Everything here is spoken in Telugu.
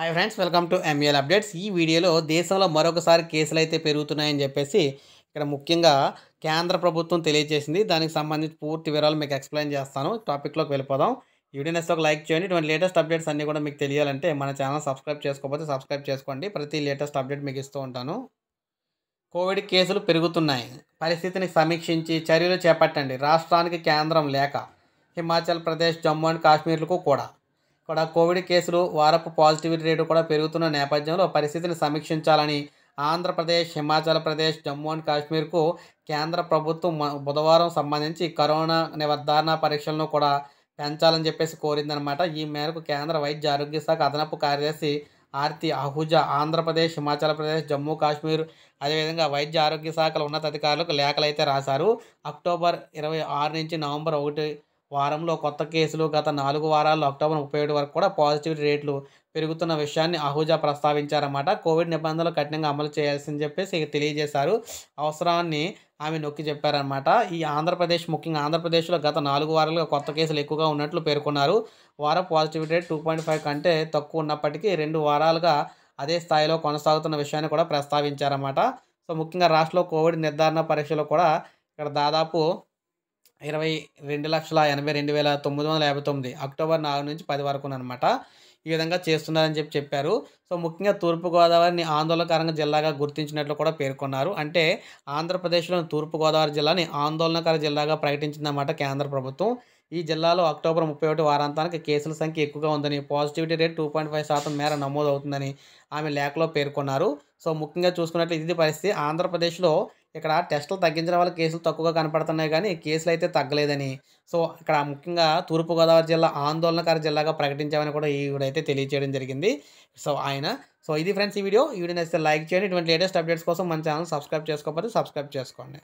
hi friends welcome to ML updates ఈ వీడియోలో దేశంలో మరొకసారి కేసులు అయితే పెరుగుతున్నాయని చెప్పేసి ఇక్కడ ముఖ్యంగా కేంద్ర ప్రభుత్వం తెలియజేసింది దానికి సంబంధించి పూర్తి వివరాలు మీకు ఎక్స్ప్లెయిన్ చేస్తాను టాపిక్లోకి వెళ్ళిపోదాం వీడియోస్ ఒక లైక్ చేయండి ఇటువంటి లేటెస్ట్ అప్డేట్స్ అన్నీ కూడా మీకు తెలియాలంటే మన ఛానల్ సబ్స్క్రైబ్ చేసుకోకపోతే సబ్స్క్రైబ్ చేసుకోండి ప్రతి లేటెస్ట్ అప్డేట్ మీకు ఇస్తూ ఉంటాను కోవిడ్ కేసులు పెరుగుతున్నాయి పరిస్థితిని సమీక్షించి చర్యలు చేపట్టండి రాష్ట్రానికి కేంద్రం లేక హిమాచల్ ప్రదేశ్ జమ్మూ అండ్ కాశ్మీర్లకు కూడా కూడా కోవిడ్ కేసులు వారపు పాజిటివిటీ రేటు కూడా పెరుగుతున్న నేపథ్యంలో పరిస్థితిని సమీక్షించాలని ఆంధ్రప్రదేశ్ హిమాచల్ ప్రదేశ్ జమ్మూ అండ్ కాశ్మీర్కు కేంద్ర ప్రభుత్వం బుధవారం సంబంధించి కరోనా నిర్ధారణ పరీక్షలను కూడా పెంచాలని చెప్పేసి కోరిందనమాట ఈ మేరకు కేంద్ర వైద్య ఆరోగ్య శాఖ అదనపు కార్యదర్శి ఆర్తి ఆహుజా ఆంధ్రప్రదేశ్ హిమాచల్ ప్రదేశ్ జమ్మూ కాశ్మీర్ అదేవిధంగా వైద్య ఆరోగ్య శాఖల ఉన్నతాధికారులకు లేఖలైతే రాశారు అక్టోబర్ ఇరవై ఆరు నుంచి నవంబర్ ఒకటి వారంలో కొత్త కేసులు గత నాలుగు వారాల్లో అక్టోబర్ ముప్పై ఏడు వరకు కూడా పాజిటివిటీ రేట్లు పెరుగుతున్న విషయాన్ని ఆహూజా ప్రస్తావించారన్నమాట కోవిడ్ నిబంధనలు కఠినంగా అమలు చేయాల్సిందని చెప్పేసి తెలియజేశారు అవసరాన్ని ఆమె నొక్కి చెప్పారనమాట ఈ ఆంధ్రప్రదేశ్ ముఖ్యంగా ఆంధ్రప్రదేశ్లో గత నాలుగు వారాలుగా కొత్త కేసులు ఎక్కువగా ఉన్నట్లు పేర్కొన్నారు వారం positivity rate two point five కంటే తక్కువ ఉన్నప్పటికీ రెండు వారాలుగా అదే స్థాయిలో కొనసాగుతున్న విషయాన్ని కూడా ప్రస్తావించారన్నమాట సో ముఖ్యంగా రాష్ట్రంలో కోవిడ్ నిర్ధారణ పరీక్షలు కూడా ఇక్కడ దాదాపు ఇరవై రెండు లక్షల ఎనభై రెండు వేల తొమ్మిది వందల యాభై తొమ్మిది అక్టోబర్ నాలుగు నుంచి పది వరకు అనమాట ఈ విధంగా చేస్తున్నారని చెప్పి చెప్పారు సో ముఖ్యంగా తూర్పుగోదావరిని ఆందోళనకరంగా జిల్లాగా గుర్తించినట్లు కూడా పేర్కొన్నారు అంటే ఆంధ్రప్రదేశ్లోని తూర్పుగోదావరి జిల్లాని ఆందోళనకర జిల్లాగా ప్రకటించిందన్నమాట కేంద్ర ప్రభుత్వం ఈ జిల్లాలో అక్టోబర్ ముప్పై ఒకటి వారాంతానికి కేసుల సంఖ్య ఎక్కువగా ఉందని positivity rate two point five శాతం మేర నమోదవుతుందని ఆమె లేఖలో పేర్కొన్నారు సో ముఖ్యంగా చూసుకున్నట్లు ఇది పరిస్థితి ఆంధ్రప్రదేశ్లో ఇక్కడ టెస్టులు తగ్గించడం వల్ల కేసులు తక్కువగా కనపడుతున్నాయి కానీ కేసులు అయితే తగ్గలేదని సో ఇక్కడ ముఖ్యంగా తూర్పుగోదావరి జిల్లా ఆందోళనకారి జిల్లాగా ప్రకటించామని కూడా ఈవిడైతే తెలియజేయడం జరిగింది సో ఆయన సో ఇది ఫ్రెండ్స్ ఈ వీడియో ఈ వీడియో నచ్చితే లైక్ చేయండి ఇటువంటి లేటెస్ట్ అప్డేట్స్ కోసం మన ఛానల్ సబ్స్క్రైబ్ చేసుకోకపోతే సబ్స్క్రైబ్ చేసుకోండి